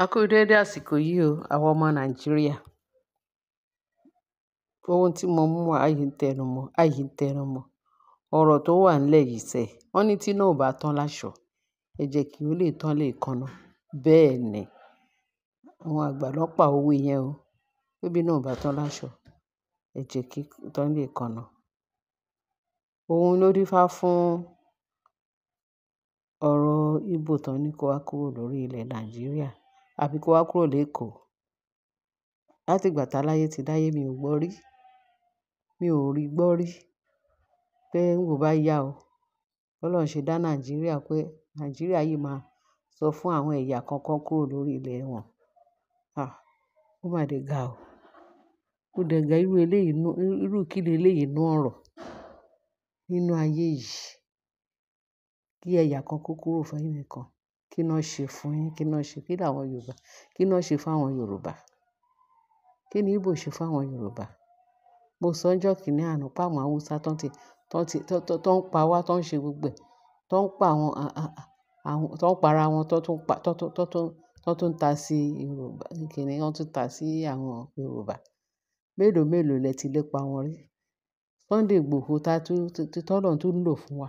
A kú dédé àsìkò yìí o, àwa ọmọ Nàìjíríà. Ohun tí mo mú wá, a yìí ń tẹnumọ́, a yìí ń tẹnumọ́. Ọ̀rọ̀ tó wà nílẹ̀ yìí sẹ̀, wọ́n ní tí iná ò bá tán láṣọ, ẹ jẹ́ kí ó lè tán léèékánná. Bẹ́ẹ̀ ni, àwọn àgbà ló pa òwe yẹn o. Pé bí bá tán láṣọ, ẹ jẹ́ kí ó tán léèékánná. Ohun ló dífá fún ọ̀rọ̀ Igbo tán ní kó wá kúrò lórí ilẹ̀ Nàìjíríà àbí kó wá kúrò lékòó. Láti ìgbà táláyé ti dáyé mi ò gbọ́ rí. Mi ò rí gbọ́ rí pé ńwò bá yá o. Bọ́lọ́run ṣe dá Nàìjíríà pé Nàìjíríà yìí máa sọ fún àwọn ẹ̀yà kan kan kúrò lórí ilẹ̀ wọn. ó máa dẹ̀ ga o. Ó dẹ̀ ga irú eléyìí, irú kí ni eléyìí nínú nínú ayé yìí. Kí ẹ̀yà kan kúrò fún ẹnìkan. Kí ni ṣe fún yín? Kí ni wọ́n ṣe? Kí làwọn Yorùbá? Kí ni wọ́n ṣe fún àwọn Yorùbá? Kí ni Igbo ṣe fún àwọn Yorùbá? Mo sọ ń jọ́ kìíní àná pé àwọn Hausa tó ń ti, tó ń ti, tó ń pa wá, tó ń ṣe gbogbo ẹ̀, tó ń pa àwọn, àwọn, tó ń pa ara wọn, tó tún ta sí Yorùbá. Kìíní wọ́n tún ta sí àwọn Yorùbá. Mélòó mélòó lẹ ti lépa wọn rí? Sunday Igboho ta tún, tí tún lò fún wa.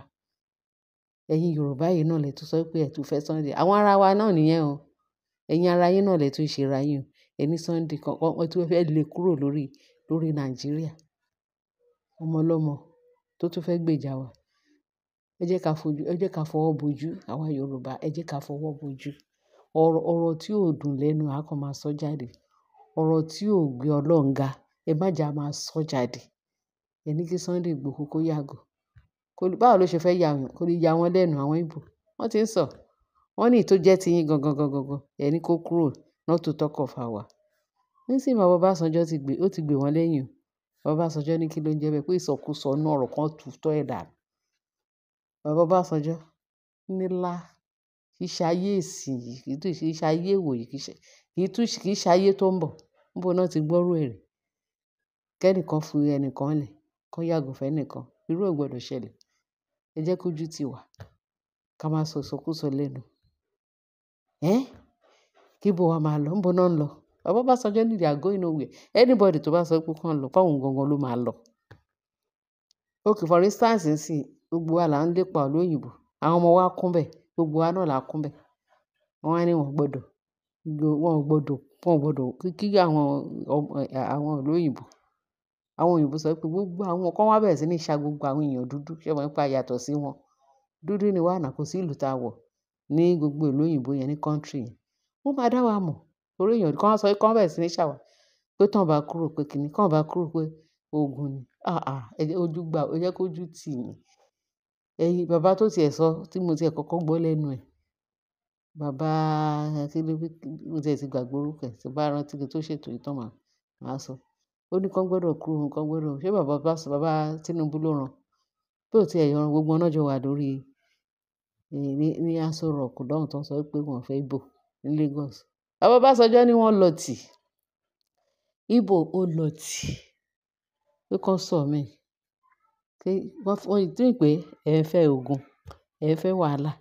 ẹ̀yin yorùbá yìí náà lẹ tún sọ pé ẹ tún fẹ́ sunday àwọn ará wa náà nìyẹn o ẹ̀yin ara yín náà lẹ tún ṣe ra yín o ẹni sunday kan wọn tún fẹ lé kúrò lórí lórí nàìjíríà ọmọ ọlọ́mọ tó tún fẹ́ gbèjà wa ẹ jẹ́ ká fojú ẹ jẹ́ ká fọwọ́ bojú àwa yorùbá ẹ jẹ́ ká fọwọ́ bojú ọrọ ọrọ tí ò dùn lẹ́nu a kàn máa sọ jáde ọ̀rọ̀ tí ò gbé ọlọ́run ẹ má jà máa sọ jáde ẹ kí sunday igbòho kó yàgò báwo ló ṣe fẹ́ ya wọ́n, kó lè ya wọ́n lẹ́nu àwọn Igbo. Wọ́n ti ń sọ, wọ́n ní èyí tó jẹ́ ti yín gangan gangan gangan, ẹ ní kó kúrò not to talk of our. Nísìnyí bàbá Ọbásanjọ́ ti gbé, ó ti gbé wọ́n lẹ́yìn o. Bàbá Ọbásanjọ́ ní kí ló ń jẹ bẹ́ẹ̀ pé ìsọkúsọ inú ọ̀rọ̀ kan tú tọ́ ẹ̀ dànù. Bàbá Ọbásanjọ́ ní lá, kì í ṣe ayé ìsìn yìí, kì í ṣe ayé ìwòyí, kì í ṣe, kì í tún, kì í ṣe ayé tó ń bọ̀. Níbo ni ti gbọ́rú èrè? Kẹ́nìkan fi ẹnìkan lẹ̀, kó yàgò fẹ́ Irú ò gbọdọ̀ ṣẹlẹ̀ ẹ jẹ́ kójú tì wá ká máa sọ ìsọkúsọ lẹ́nu ẹ́ kíbo wa máa lọ níbo náà ń lọ bàbá bá sọjọ́ ní they are going nowhere anybody tó bá sọ pé kàn lọ páwọn gangan ló máa lọ. okay for instance nsìn gbogbo wa là ń lépa olóyìnbó àwọn ọmọ wa kún bẹ́ẹ̀ gbogbo wa náà là kún bẹ́ẹ̀ wọ́n á ní wọn gbọ́dọ̀ wọn gbọ́dọ̀ wọn gbọ́dọ̀ kí àwọn olóyìnbó àwọn òyìnbó sọ pé gbogbo àwọn kan wá bẹ̀rẹ̀ sí ní ṣa gbogbo àwọn èèyàn dúdú ṣé mọ̀ pé a yàtọ̀ sí wọn dúdú ni kò sí ìlú tá a wọ̀ ní gbogbo ìlú òyìnbó yẹn ní yẹn wọ́n máa wa mọ̀ torí èèyàn kan wá sọ pé kán bẹ̀rẹ̀ sí ní pé tán bá kúrò pé kán bá kúrò pé oògùn ni ojú gbà ó jẹ́ kójú tì mí ẹyin bàbá tó tiẹ̀ sọ tí mo tiẹ̀ kọ́kọ́ gbọ́ lẹ́nu ẹ̀ bàbá kí ló mo ó ní kán gbọdọ kú òun kán gbọdọ ṣé bàbá bàbá tinubu ló rán bí ó tiẹ yan gbogbo wọn náà jọ wà lórí ní aṣọ rock lọhùnún tó ń sọ pé wọn fẹẹ bò ní lagos bàbá ọbásanjọ́ ni wọn lọ tì ibo ó lọ tì pé kán sọ mí wọn tí pé ẹ fẹ́ ogun ẹ fẹ́ wàhálà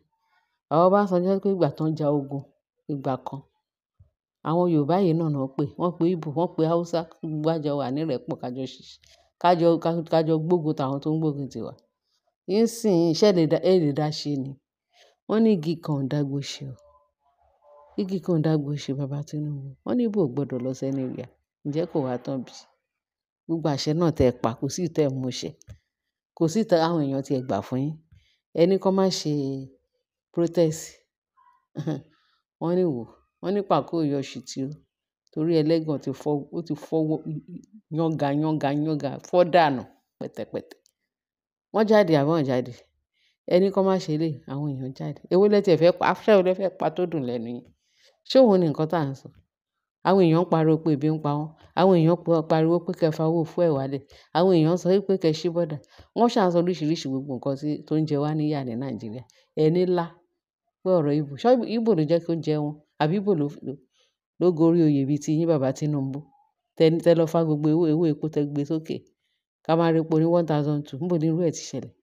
àwọn ọbásanjọ́ pé ìgbà tó ń ja ogun ìgbà kan Àwọn Yorùbá yìí náà náà pé, wọ́n pe Igbo, wọ́n pe Hausa, gbogbo wa jọ wà ní ìrẹ́pọ̀ ká jọ ṣiṣẹ́, ká jọ, ká jọ gbógun tàwọn tó ń gbógun tiwa. Nísìnyí iṣẹ́ ẹ lè dá ṣe ni. Wọ́n ní igi kan ò dàgbò ṣe o. Igi kan ò dàgbò ṣe baba Tinubu. Wọ́n ní Igbo ò gbọdọ̀ lọ sí anywhere. Ǹjẹ́ kò wá tán bí? Gbogbo àṣẹ náà tẹ pa, kò sí ìtẹ́ mú ṣẹ. Kò sí ìtẹ́ àwọn èèyàn tí gbà fún yín. Ẹ ní má ṣe protest. Wọ́n ní wò. Wọ́n ní pàkó ò yọ ṣìtìó torí ẹlẹ́gàn ti fọ́, ó ti fọ́wọ́ yángá yángá yángá fọ́ dànù pẹ̀tẹ̀pẹ̀tẹ̀. Wọ́n jáde àbí wọ́n jáde? Ẹni kan má ṣe eléyi, àwọn èèyàn jáde. Èwo lẹ tiẹ̀ fẹ́ pa? Afẹ́ wo lẹ fẹ́ pa tó dùn lẹ́nu yín? Ṣé òun ni nǹkan tí à ń sọ? Àwọn èèyàn ń pariwo pé ebi ń pa wọ́n. Àwọn èèyàn ń pariwo pé kẹ fa owó fuel wálẹ̀. Àwọn èèyàn ń sọ wípé kẹ ṣí bọ́dà. Wọ́n ṣà ń sọ oríṣiríṣi gbogbo nǹkan tí, tó ń jẹ wá níyà ní Nàìjíríà. Ẹ ní lá pé ọ̀rọ̀ Igbo. Ṣé Igbo ló jẹ́ kí jẹ wọ́n? àbí ibo ló, ló gorí oyè bíi ti yín bàbá Tinubu? Tẹ, tẹ lọ fá gbogbo owó, owó epo tẹ gbé sókè. Ka máa rí ní one thousand two. Níbo ni irú ẹ ti ṣẹlẹ̀?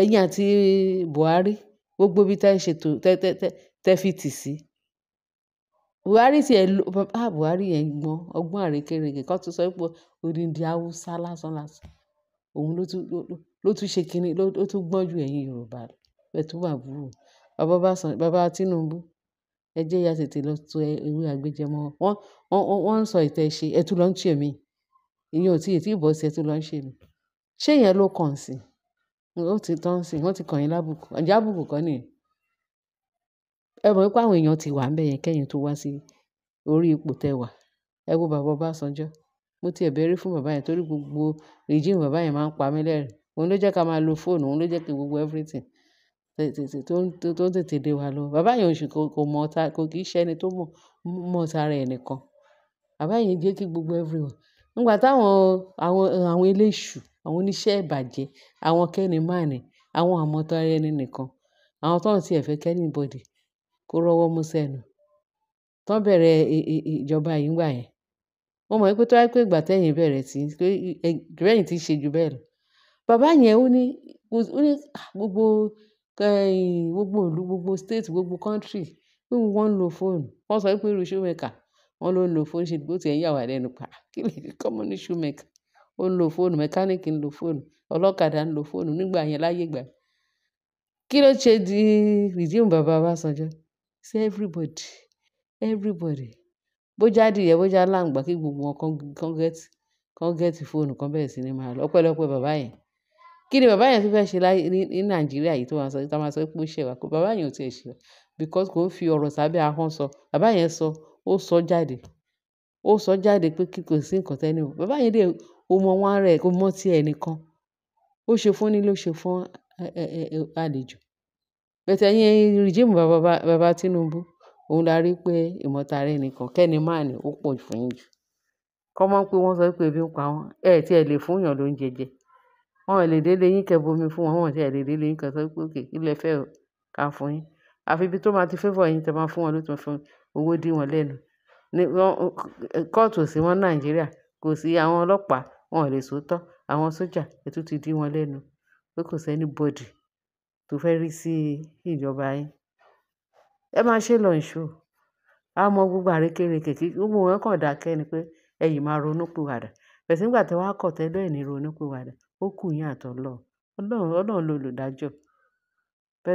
Ẹ̀yin àti Buhari, gbogbo ibi tẹ ṣètò, tẹ, tẹ, tẹ, tẹ fi tì sí. Buhari tí ẹ lo, ah Buhari yẹn gbọ́n, ọgbọ́n àrékérekè. Kọ́ tún sọ pé odindi Hausa lásán lásán. Òun ló tún, ló tún ṣe kiní, ló tún gbọ́n ju ẹ̀yin Yorùbá lọ. Ẹ wà búrú. Baba Ọbásan, bàbá Tinubu, ẹ jẹ́ ìyá tètè lọ to ewé àgbéjẹmọ́. Wọ́n, wọ́n, wọ́n ń sọ èyi tè ṣe, ẹ tún lọ ń ṣe mí. Ìyẹn ò tí, ètí ìbọ̀ sí ẹ tún lọ ń ṣe mí. Ṣé ìyẹn ló kàn sí? Ó ti tán sí, wọ́n ti kàn yín lábùkù. Ǹjẹ́ àbùkù kọ́ nìyẹn? Ẹ mọ̀ wípé àwọn èèyàn ti wà níbẹ̀ yẹn kí ẹ̀yin tó wá sí orí ipò tẹ wà. Ẹ wo bàbá Ọbásanjọ́. Mo ti ẹ̀ fún bàbá yẹn torí gbogbo regime bàbá yẹn máa ń pa mí lẹ́rìn Òun ló jẹ́ ká máa lo fóònù, òun ló jẹ́ kí gbogbo everything tó tètè dé wa lọ́wọ́. Bàbá yẹn òṣì kò mọ̀ ta, kò kì í ṣe tó mọ̀, mọ̀ tara ẹ̀ nìkan. Bàbá yẹn jẹ́ kí gbogbo everywhere. Nígbà táwọn, àwọn, àwọn eléṣù, àwọn oníṣẹ́ ìbàjẹ́, àwọn kẹ́ni àwọn àmọ̀tara ẹni nìkan, àwọn tó ń ti ẹ̀ fẹ́ kó rọ́wọ́ mú sẹ́nu. Tán bẹ̀rẹ̀ ìjọba yìí nígbà yẹn. Mo mọ̀ wípé tó bá pé ìgbà tẹ́yìn bẹ̀rẹ̀ sí, pé ìgbà ẹ̀yìn ti ṣe ju bẹ́ẹ̀ lọ. Bàbá yẹn ó ní ah, gbogbo gbogbo ìlú, gbogbo state, gbogbo country pé wọ́n ń lo fóònù. Wọ́n sọ wípé irú shoemaker wọ́n ló ń lo fóònù ṣe bí ó ti ń yà wá lẹ́nu pé à kí ni common ní shoemaker. Ó ń lo fóònù, mechanic ń lo fóònù, ọlọ́kadà ń lo fóònù nígbà yẹn láyé ìgbà. Kí ló ṣe di resume bàbá Obasanjo? Sí everybody, everybody. Bó jádìyẹ, bó jáláǹgbà kí gbogbo wọn kan get, kan get fóònù, kan bẹ́ẹ̀ sì ni máa lọ. Ọpẹ́lọpẹ́ bàbá yẹn. Kí ni bàbá yẹn tún fẹ́ ṣe láyé ní, ní Nàìjíríà yìí tó máa sọ, tí a máa sọ pé ó ṣẹ̀ wá? Bàbá yẹn ò tí è ṣẹ̀ wá because kò fi ọ̀rọ̀ sábẹ́ ahọ́n sọ. Bàbá yẹn sọ, ó sọ jáde. Ó sọ jáde pé kí kò sí nǹkan tí ẹni Bàbá yẹn dè, ó mọ wọ́n rẹ̀, kò mọ̀ tí ẹnìkan. Ó ṣe fún onílé, ó ṣe fún, àlejò. But ẹ̀yin regime bàbá, bàbá Tinubu, òun la rí pé ìmọ̀tara ẹnìkan kẹ́ni máà ní ó pọ̀ fún yín jù. Kọ́ mọ̀ pé wọ́n sọ pé ebi ń pa wọ́n. Ẹ tí lè fún èèyàn lóúnjẹ jẹ. Wọn ò lè délé yín kẹ́ bomi fún wọn, wọn ò tiẹ̀ lè délé yín kẹ́ sọ pé okay kí lẹ fẹ́ o ká fún yín. Àfi ibi tó máa ti favour yín tẹ máa fún wọn ló ti máa fi owó dí wọn lẹ́nu. Ni wọ́n, court ò sí mọ́ Nàìjíríà, kò sí àwọn ọlọ́pàá, wọn ò lè sòótọ́. Àwọn sójà ẹ tún ti dí wọn lẹ́nu pé kò sí anybody tó fẹ́ rí sí ìjọba yín. Ẹ máa ṣe lọ nìṣó. A mọ gbogbo àrékérekè kí gbogbo wọn kàn dákẹ́ ni pé ẹ̀yin máa ronú pìwàdà. But nígbà tẹ wá kọ̀ tẹ lóòní ronú pìwàdà ó kù yín àtọlọrun ọlọrun ọlọrun lolùdájọ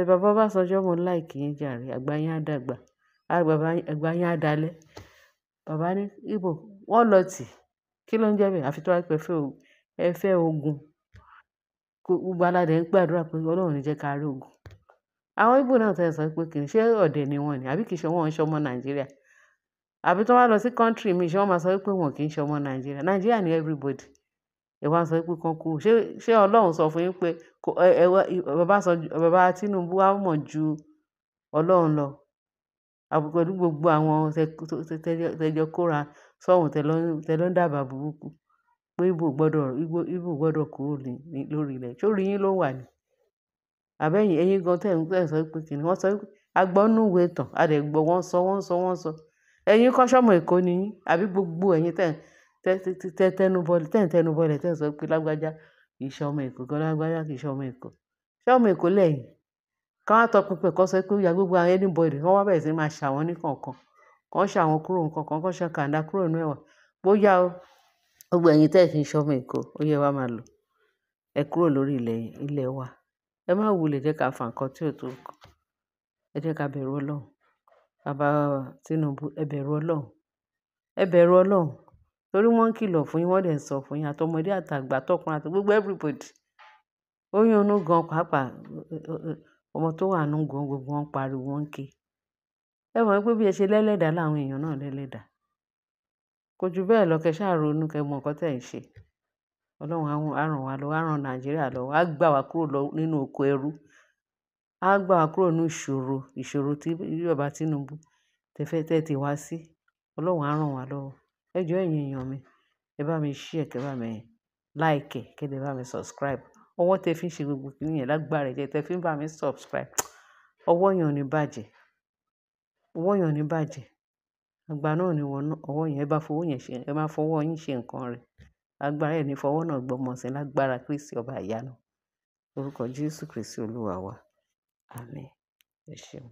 bàbá ọbadànjọ mo láìkí yín jàre àgbà yín á dàgbà àgbà yín á dalẹ bàbá ní ibo wọn lọ tì kí ló ń jẹ bẹ́ẹ̀ àfi tó wá pẹ fẹ ẹ fẹ ogun gbogbo aládẹ ń gbàdúrà pé ọlọrun ní jẹ ká rí ogun àwọn ibo náà tẹ sọ pé kì í ṣe ọdẹ ni wọn ni àbí kì í ṣe wọn ń ṣọmọ nàìjíríà àbí tó wá lọ sí kọńtírì mi ṣé wọn máa sọ pé wọn kì í ṣọmọ nàìjíríà nàìjíríà ni everybody ẹ wá sọ pé kán kú ṣé ṣé ọlọ́run sọ fún yín pé bàbá sọ bàbá Tinubu á mọ̀ ju ọlọ́run lọ pẹ̀lú gbogbo àwọn tẹjọ kóra sọ́hùn tẹlọ́ ń dábàá burúkú pé ibo gbọ́dọ̀ ibo gbọ́dọ̀ kúrò lórí ilẹ̀ sórí yín ló wà ní àbẹ́yìn ẹ̀yin gan tẹ̀ ń tẹ̀ sọ pé kìnìún wọ́n sọ pé agbọ́núwe tàn adẹ̀gbọ́ wọ́n sọ wọ́n sọ wọ́n sọ ẹ̀yin kọ́sọ́mọ èkó ni yín àbí gbogbo ẹ̀yin tẹ̀ ń tẹnubọlẹ̀ tẹ́ ń tẹnubọlẹ̀ tẹ́ ń sọ pé lágbájá kì í ṣe ọmọ èkó gan lágbájá kì í ṣe ọmọ èkó ṣé ọmọ èkó lẹ́yìn ká wá tọpinpin kan sọ pé ó ya gbogbo àwọn anybody wọn wá bẹ̀rẹ̀ sí máa ṣàwọn ní kọ̀ọ̀kan kan ṣàwọn kúrò nǹkan kan kan ṣan kàńdá kúrò nínú ẹ̀wà bóyá o gbogbo ẹ̀yin tẹ́ ẹ̀ kì í ṣọmọ èkó ó yẹ wá máa lò ẹ kúrò lórí ilẹ̀ ilẹ̀ wa ẹ má wulẹ̀ jẹ́ ká fa nǹkan tí ò tó ẹ jẹ́ ká bẹ̀rù ọlọ́run bàbá Tinubu ẹ bẹ̀rù ọlọ́run ẹ bẹ̀rù ọlọ́run Torí wọ́n ń kìlọ̀ fún yín, wọ́n dẹ̀ ń sọ fún yín, àtọmọdé àtàgbà, tọkùnrin àti gbogbo everybody. Oyún inú gan pàápàá, ọmọ tó wà nínú gan gbogbo wọn ń pariwo, wọ́n ń ké. Ẹ mọ̀ pé bí ẹ ṣe lẹ́lẹ̀dá làwọn èèyàn náà lẹ́lẹ̀dá. Kò ju bẹ́ẹ̀ lọ, kẹ ṣáà ronú, kẹ mọ nǹkan tí ẹ̀ ń ṣe. Ọlọ́run á ràn wá lọ́wọ́, á ran Nàìjíríà lọ́wọ́, á gbà wá kúrò nínú oko ẹrú, á gbà wá kúrò nínú ìṣòro, ìṣòro tí bàbá Tinubu tẹ́fẹ́ tẹ́tí wá sí. Ọlọ́run á ràn wá Ẹ jọ̀ọ́ ẹ̀yin èèyàn mi, ẹ bá mi share, kẹ́ bá mi like, kẹ́ dẹ̀ bá mi subscribe. Ọwọ́ tẹ fi ń ṣe gbogbo kíní yẹn lágbára ẹ̀jẹ̀ tẹ fi ń bá mi subscribe. Ọwọ́ yẹn ò ní bàjẹ́, ọwọ́ yẹn ò ní bàjẹ́. Àgbà náà ni wọnú ọwọ́ yẹn, ẹ bá fọwọ́ yẹn ṣe, ẹ máa fọwọ́ yín ṣe nǹkan rẹ̀. Lágbára ẹ̀ ní fọwọ́ náà gbọ́mọ sí lágbára Kristi ọba ìyanu. Orúkọ Jésù Kristi Olúwa wa. Àmín. Ẹ ṣeun.